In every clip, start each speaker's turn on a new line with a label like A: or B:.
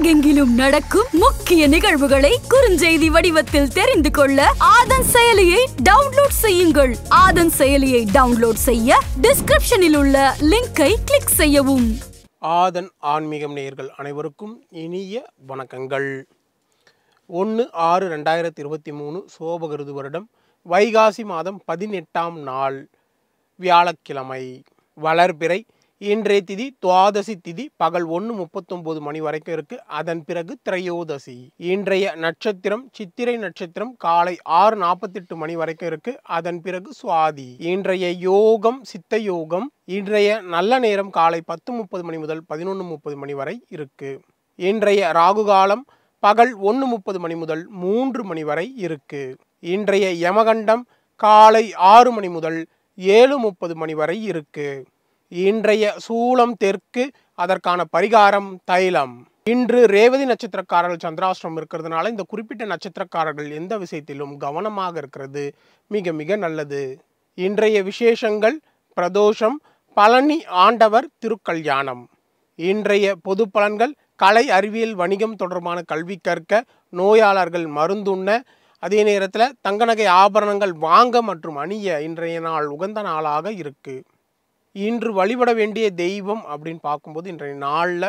A: உலகெங்கிலும் நடக்கும் முக்கிய நிகழ்வுகளை குறுஞ்செய்தி வடிவத்தில் தெரிந்து கொள்ள ஆதன் செயலியை டவுன்லோட் செய்யுங்கள் ஆதன் செயலியை டவுன்லோட் செய்ய டிஸ்கிரிப்ஷனில் உள்ள லிங்கை கிளிக் செய்யவும் ஆதன் ஆன்மீகம் நேயர்கள் அனைவருக்கும் இனிய வணக்கங்கள் ஒன்று ஆறு ரெண்டாயிரத்தி இருபத்தி மூணு சோபகிருது வருடம் வைகாசி மாதம் பதினெட்டாம் நாள் வியாழக்கிழமை வளர்பிறை இன்றைய திதி துவாதசி திதி பகல் ஒன்று முப்பத்தொம்போது மணி வரைக்கும் இருக்கு அதன் பிறகு திரையோதசி இன்றைய நட்சத்திரம் சித்திரை நட்சத்திரம் காலை ஆறு நாற்பத்தெட்டு மணி வரைக்கும் இருக்கு அதன் பிறகு சுவாதி இன்றைய யோகம் சித்த யோகம் இன்றைய நல்ல நேரம் காலை பத்து முப்பது மணி முதல் பதினொன்று முப்பது மணி வரை இருக்கு இன்றைய ராகு காலம் பகல் ஒன்று முப்பது மணி முதல் மூன்று மணி வரை இருக்கு இன்றைய யமகண்டம் காலை ஆறு மணி முதல் ஏழு முப்பது மணி வரை இருக்குது இன்றைய சூளம் தெற்கு அதற்கான பரிகாரம் தைலம் இன்று ரேவதி நட்சத்திரக்காரர்கள் சந்திராஷ்டிரம் இருக்கிறதுனால இந்த குறிப்பிட்ட நட்சத்திரக்காரர்கள் எந்த விஷயத்திலும் கவனமாக இருக்கிறது மிக மிக நல்லது இன்றைய விசேஷங்கள் பிரதோஷம் பழனி ஆண்டவர் திருக்கல்யாணம் இன்றைய பொது பலன்கள் கலை அறிவியல் வணிகம் தொடர்பான கல்வி கற்க நோயாளர்கள் மருந்துண்ண அதே நேரத்தில் தங்க நகை ஆபரணங்கள் வாங்க மற்றும் அணிய இன்றைய நாள் உகந்த நாளாக இருக்குது இன்று வழிபட வேண்டிய தெய்வம் அப்படின்னு பார்க்கும்போது இன்றைய நாளில்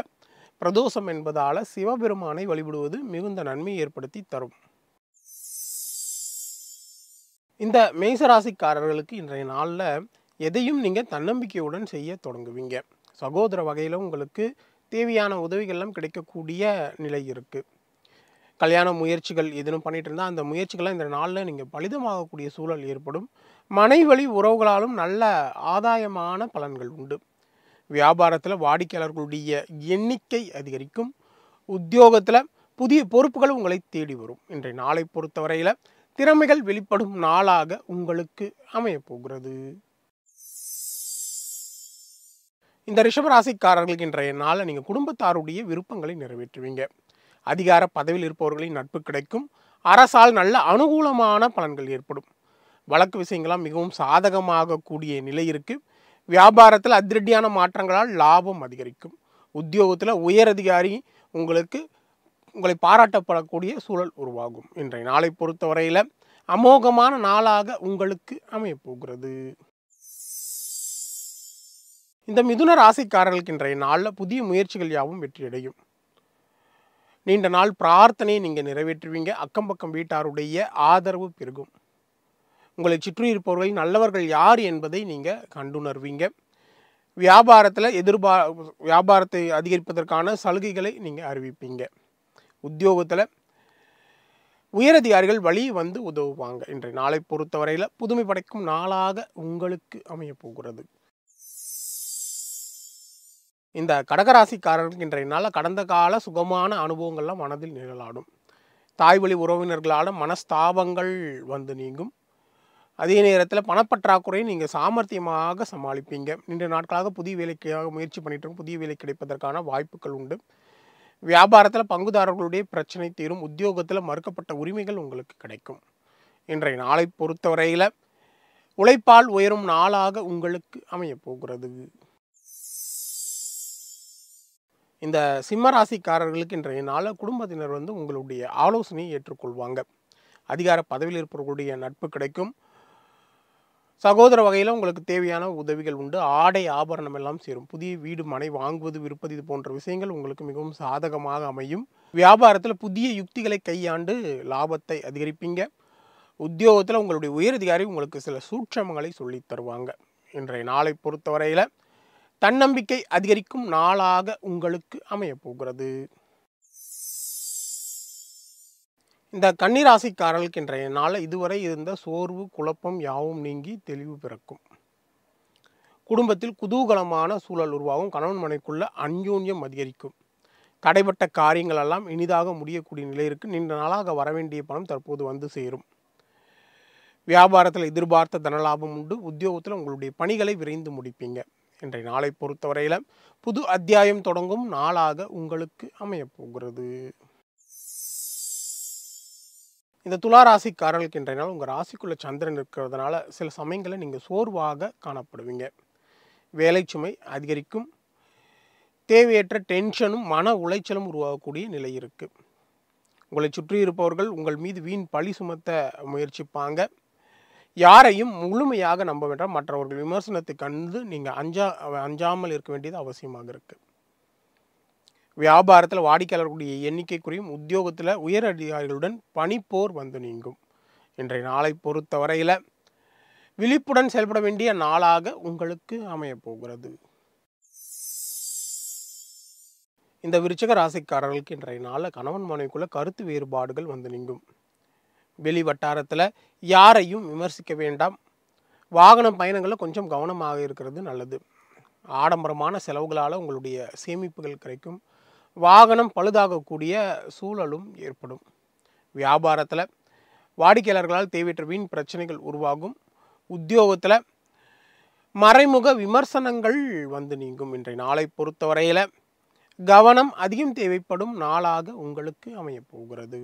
A: பிரதோஷம் என்பதால் சிவபெருமானை வழிபடுவது மிகுந்த நன்மை ஏற்படுத்தி தரும் இந்த மேசராசிக்காரர்களுக்கு இன்றைய நாளில் எதையும் நீங்கள் தன்னம்பிக்கையுடன் செய்ய தொடங்குவீங்க சகோதர வகையில் உங்களுக்கு தேவையான உதவிகள்லாம் கிடைக்கக்கூடிய நிலை இருக்குது கல்யாண முயற்சிகள் எதுவும் பண்ணிகிட்டு இருந்தால் அந்த முயற்சிகள்லாம் இந்த நாளில் நீங்கள் பலிதமாகக்கூடிய சூழல் ஏற்படும் மனைவழி உறவுகளாலும் நல்ல ஆதாயமான பலன்கள் உண்டு வியாபாரத்தில் வாடிக்கையாளர்களுடைய எண்ணிக்கை அதிகரிக்கும் உத்தியோகத்தில் புதிய பொறுப்புகள் உங்களை தேடி வரும் இன்றைய நாளை பொறுத்தவரையில் திறமைகள் வெளிப்படும் நாளாக உங்களுக்கு அமையப்போகிறது இந்த ரிஷபராசிக்காரர்களுக்கு இன்றைய நாளில் நீங்கள் குடும்பத்தாருடைய விருப்பங்களை நிறைவேற்றுவீங்க அதிகார பதவியில் இருப்பவர்களின் நட்பு கிடைக்கும் அரசால் நல்ல அனுகூலமான பலன்கள் ஏற்படும் வழக்கு விஷயங்களாம் மிகவும் சாதகமாக கூடிய நிலை இருக்குது வியாபாரத்தில் அதிரடியான மாற்றங்களால் லாபம் அதிகரிக்கும் உத்தியோகத்தில் உயரதிகாரி உங்களுக்கு உங்களை பாராட்டப்படக்கூடிய சூழல் உருவாகும் இன்றைய நாளை பொறுத்தவரையில் அமோகமான நாளாக உங்களுக்கு அமையப்போகிறது இந்த மிதுன ராசிக்காரர்களுக்கு இன்றைய நாளில் புதிய முயற்சிகள் யாவும் வெற்றியடையும் நீண்ட நாள் பிரார்த்தனையை நீங்கள் நிறைவேற்றுவீங்க அக்கம் பக்கம் வீட்டாருடைய ஆதரவு பெருகும் உங்களை சுற்றி இருப்பவர்கள் நல்லவர்கள் யார் என்பதை நீங்கள் கண்டுணர்வீங்க வியாபாரத்தில் எதிர்பா வியாபாரத்தை அதிகரிப்பதற்கான சலுகைகளை நீங்கள் அறிவிப்பீங்க உத்தியோகத்தில் உயரதிகாரிகள் வழி வந்து உதவுவாங்க இன்றைய நாளை பொறுத்தவரையில் புதுமை படைக்கும் நாளாக உங்களுக்கு அமையப்போகிறது இந்த கடகராசிக்காரர்களுக்கு இன்றைய நாள் கடந்த கால சுகமான அனுபவங்கள்லாம் மனதில் நிழலாடும் தாய் வழி உறவினர்களான மனஸ்தாபங்கள் வந்து நீங்கும் அதே நேரத்தில் பணப்பற்றாக்குறையை நீங்கள் சாமர்த்தியமாக சமாளிப்பீங்க இன்று நாட்களாக புதிய வேலைக்காக முயற்சி பண்ணிட்டு புதிய வேலை கிடைப்பதற்கான வாய்ப்புகள் உண்டு வியாபாரத்தில் பங்குதாரர்களுடைய பிரச்சனை தீரும் உத்தியோகத்தில் மறுக்கப்பட்ட உரிமைகள் உங்களுக்கு கிடைக்கும் இன்றைய நாளை பொறுத்தவரையில் உழைப்பால் உயரும் நாளாக உங்களுக்கு அமையப்போகிறது இந்த சிம்மராசிக்காரர்களுக்கு இன்றைய நாளில் குடும்பத்தினர் வந்து உங்களுடைய ஆலோசனையை ஏற்றுக்கொள்வாங்க அதிகார பதவியில் இருப்பவர்களுடைய நட்பு கிடைக்கும் சகோதர வகையில் உங்களுக்கு தேவையான உதவிகள் உண்டு ஆடை ஆபரணம் எல்லாம் சேரும் புதிய வீடு மனை வாங்குவது விற்பது இது போன்ற விஷயங்கள் உங்களுக்கு மிகவும் சாதகமாக அமையும் வியாபாரத்தில் புதிய யுக்திகளை கையாண்டு லாபத்தை அதிகரிப்பீங்க உத்தியோகத்தில் உங்களுடைய உயரதிகாரி உங்களுக்கு சில சூட்சமங்களை சொல்லி தருவாங்க இன்றைய நாளை பொறுத்தவரையில் தன்னம்பிக்கை அதிகரிக்கும் நாளாக உங்களுக்கு அமையப்போகிறது இந்த கன்னிராசிக்காரர்களுக்கு இன்றைய நாளில் இதுவரை இருந்த சோர்வு குழப்பம் யாவும் நீங்கி தெளிவு பிறக்கும் குடும்பத்தில் குதூகலமான சூழல் உருவாகும் கணவன் மனைக்குள்ள அன்யூன்யம் அதிகரிக்கும் தடைப்பட்ட காரியங்கள் எல்லாம் இனிதாக முடியக்கூடிய நிலை நீண்ட நாளாக வரவேண்டிய பணம் தற்போது வந்து சேரும் வியாபாரத்தில் எதிர்பார்த்த தனலாபம் உண்டு உத்தியோகத்தில் உங்களுடைய பணிகளை விரைந்து முடிப்பீங்க இன்றைய நாளை பொறுத்தவரையில் புது அத்தியாயம் தொடங்கும் நாளாக உங்களுக்கு அமையப்போகிறது இந்த துளாராசிக்காரர்களுக்கு இன்றைய நாள் உங்கள் ராசிக்குள்ளே சந்திரன் இருக்கிறதுனால சில சமயங்களில் நீங்கள் சோர்வாக காணப்படுவீங்க வேலை சுமை அதிகரிக்கும் தேவையற்ற டென்ஷனும் மன உளைச்சலும் உருவாகக்கூடிய நிலை இருக்குது உங்களை சுற்றி இருப்பவர்கள் உங்கள் மீது வீண் பழி சுமத்த முயற்சிப்பாங்க யாரையும் முழுமையாக நம்ப வேண்டாம் மற்றவர்கள் விமர்சனத்தை கண்டு நீங்கள் அஞ்சா அஞ்சாமல் இருக்க வேண்டியது அவசியமாக இருக்குது வியாபாரத்தில் வாடிக்கையாளர்களுடைய எண்ணிக்கை குறையும் உத்தியோகத்தில் உயர் அதிகாரிகளுடன் பனிப்போர் வந்து நீங்கும் இன்றைய நாளை பொறுத்தவரையில் விழிப்புடன் செயல்பட வேண்டிய நாளாக உங்களுக்கு அமையப்போகிறது இந்த விருச்சக ராசிக்காரர்களுக்கு இன்றைய நாளில் கணவன் மனைவிக்குள்ள கருத்து வேறுபாடுகள் வந்து நீங்கும் வெளி வட்டாரத்தில் யாரையும் விமர்சிக்க வேண்டாம் வாகன பயணங்களில் கொஞ்சம் கவனமாக இருக்கிறது நல்லது ஆடம்பரமான செலவுகளால் உங்களுடைய சேமிப்புகள் கிடைக்கும் வாகனம் பழுதாகக்கூடிய சூழலும் ஏற்படும் வியாபாரத்தில் வாடிக்கையாளர்களால் தேவையற்ற வீண் பிரச்சனைகள் உருவாகும் உத்தியோகத்தில் மறைமுக விமர்சனங்கள் வந்து நீங்கும் இன்றைய நாளை பொறுத்தவரையில் கவனம் அதிகம் தேவைப்படும் நாளாக உங்களுக்கு அமையப்போகிறது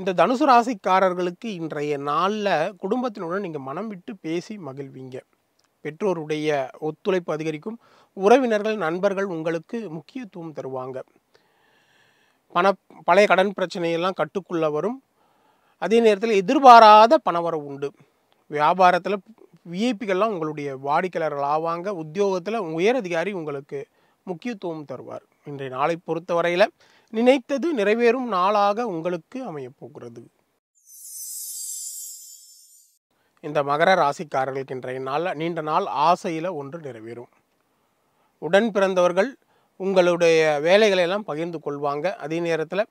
A: இந்த தனுசு ராசிக்காரர்களுக்கு இன்றைய நாளில் குடும்பத்தினுடன் நீங்கள் மனம் விட்டு பேசி மகிழ்வீங்க பெற்றோருடைய ஒத்துழைப்பு அதிகரிக்கும் உறவினர்கள் நண்பர்கள் உங்களுக்கு முக்கியத்துவம் தருவாங்க பண பழைய கடன் பிரச்சனையெல்லாம் கட்டுக்குள்ள வரும் அதே நேரத்தில் எதிர்பாராத பணவரம் உண்டு வியாபாரத்தில் விஐபிகள்லாம் உங்களுடைய வாடிக்கையாளர்கள் ஆவாங்க உத்தியோகத்தில் உயர் அதிகாரி உங்களுக்கு முக்கியத்துவம் தருவார் இன்றைய நாளை பொறுத்தவரையில் நினைத்தது நிறைவேறும் நாளாக உங்களுக்கு அமையப்போகிறது இந்த மகர ராசிக்காரர்களுக்கு இன்றைய நாள் நீண்ட நாள் ஆசையில் ஒன்று நிறைவேறும் உடன் பிறந்தவர்கள் உங்களுடைய வேலைகளை எல்லாம் பகிர்ந்து கொள்வாங்க அதே நேரத்தில்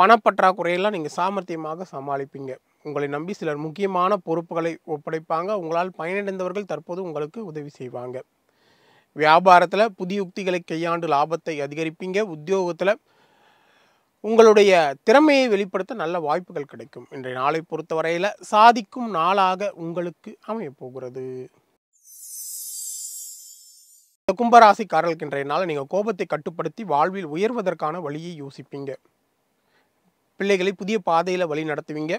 A: பணப்பற்றாக்குறையெல்லாம் நீங்கள் சாமர்த்தியமாக சமாளிப்பீங்க உங்களை நம்பி சிலர் முக்கியமான பொறுப்புகளை ஒப்படைப்பாங்க உங்களால் பயனடைந்தவர்கள் தற்போது உங்களுக்கு உதவி செய்வாங்க வியாபாரத்தில் புதிய உக்திகளை கையாண்டு லாபத்தை அதிகரிப்பீங்க உத்தியோகத்தில் உங்களுடைய திறமையை வெளிப்படுத்த நல்ல வாய்ப்புகள் கிடைக்கும் இன்றைய நாளை பொறுத்தவரையில் சாதிக்கும் நாளாக உங்களுக்கு அமையப்போகிறது கும்பராசிக்காரர்களுக்கு இன்றைய நாள் நீங்கள் கோபத்தை கட்டுப்படுத்தி வாழ்வில் உயர்வதற்கான வழியை யோசிப்பீங்க பிள்ளைகளை புதிய பாதையில் வழி நடத்துவீங்க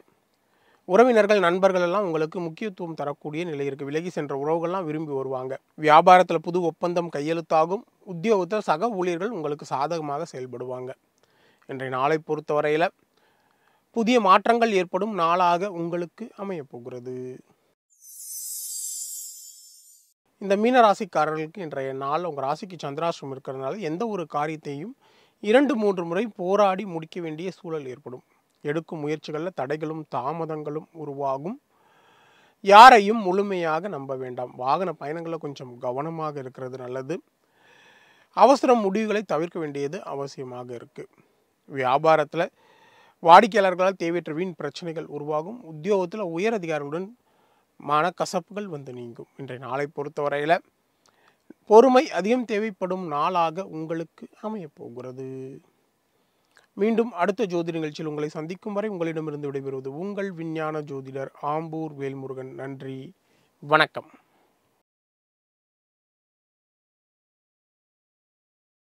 A: உறவினர்கள் நண்பர்கள் எல்லாம் உங்களுக்கு முக்கியத்துவம் தரக்கூடிய நிலை இருக்கு விலகி சென்ற உறவுகள்லாம் விரும்பி வருவாங்க வியாபாரத்தில் புது ஒப்பந்தம் கையெழுத்தாகும் உத்தியோகத்தில் சக ஊழியர்கள் உங்களுக்கு சாதகமாக செயல்படுவாங்க இன்றைய நாளை பொறுத்தவரையில் புதிய மாற்றங்கள் ஏற்படும் நாளாக உங்களுக்கு அமையப்போகிறது இந்த மீன ராசிக்காரர்களுக்கு இன்றைய நாள் உங்கள் ராசிக்கு சந்திராசிரம் இருக்கிறதுனால எந்த ஒரு காரியத்தையும் இரண்டு மூன்று முறை போராடி முடிக்க வேண்டிய சூழல் ஏற்படும் எடுக்கும் முயற்சிகளில் தடைகளும் தாமதங்களும் உருவாகும் யாரையும் முழுமையாக நம்ப வேண்டாம் வாகன பயணங்களை கொஞ்சம் கவனமாக இருக்கிறது நல்லது அவசர முடிவுகளை தவிர்க்க வேண்டியது அவசியமாக இருக்குது வியாபாரத்தில் வாடிக்கையாளர்களால் தேவையற்ற வீண் பிரச்சனைகள் உருவாகும் உத்தியோகத்தில் உயர் அதிகாரிகளுடன் மனக்கசப்புகள் வந்து நீங்கும் இன்றைய நாளை பொறுத்தவரையில் பொறுமை அதிகம் தேவைப்படும் நாளாக உங்களுக்கு அமையப்போகிறது மீண்டும் அடுத்த ஜோதி நிகழ்ச்சியில் உங்களை சந்திக்கும் வரை உங்களிடமிருந்து விடைபெறுவது உங்கள் விஞ்ஞான ஜோதிடர் ஆம்பூர் வேல்முருகன் நன்றி வணக்கம்